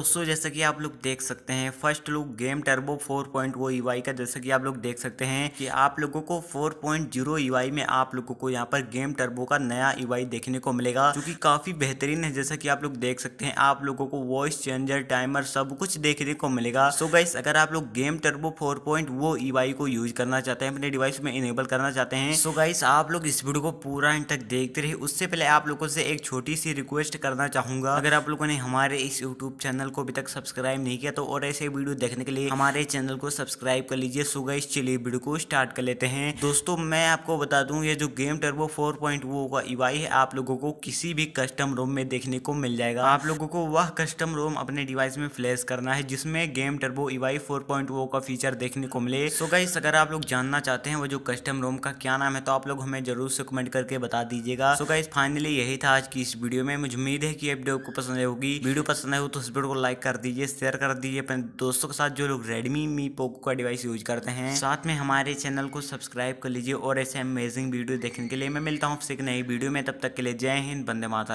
दोस्तों जैसा कि आप लोग देख सकते हैं first look game turbo 4.0 point वो ईवाई e का जैसा कि आप लोग देख सकते हैं कि आप लोगों को 4.0 पॉइंट e में आप लोगों को यहाँ पर गेम टर्बो का नया ई e देखने को मिलेगा जो कि काफ़ी बेहतरीन है जैसा कि आप लोग देख सकते हैं आप लोगों को वॉइस चेंजर टाइमर सब कुछ देखने को मिलेगा सो गाइस अगर आप लोग गेम टर्बो फोर पॉइंट वो ईवाई को यूज करना चाहते हैं अपने डिवाइस में इनेबल करना चाहते हैं सो गाइस आप लोग इस वीडियो को पूरा एंड तक देखते रहे उससे पहले आप लोगों से एक छोटी सी रिक्वेस्ट करना चाहूंगा अगर आप लोगों ने हमारे इस यूट्यूब चैनल चैनल को अभी तक सब्सक्राइब नहीं किया तो और ऐसे वीडियो देखने के लिए हमारे चैनल को सब्सक्राइब कर लीजिए सुगा इस चलिए वीडियो को स्टार्ट कर लेते हैं दोस्तों मैं आपको बता दूं ये जो गेम टर्बो फोर पॉइंट वो का ईवाई e है आप लोगों को किसी भी कस्टम रोम में देखने को मिल जाएगा आप लोगों को वह कस्टम रोम अपने डिवाइस में फ्लैश करना है जिसमें गेम टर्बो ईवाई फोर पॉइंट वो का फीचर देखने को मिले सो गाइस अगर आप लोग जानना चाहते हैं वो जो कस्टम रोम का क्या नाम है तो आप लोग हमें जरूर से कमेंट करके बता दीजिएगा सो गाइस फाइनली यही था आज की इस वीडियो में मुझे उम्मीद है की वीडियो को पसंद होगी वीडियो पसंद आए तो इस वीडियो को लाइक कर दीजिए शेयर कर दीजिए अपने दोस्तों के साथ जो लोग रेडमी मी पोको का डिवाइस यूज करते हैं साथ में हमारे चैनल को सब्सक्राइब कर लीजिए और ऐसे अमेजिंग वीडियो देखने के लिए मैं मिलता हूँ आपसे एक नई वीडियो में तब तक के लिए जय हिंद बंदे माता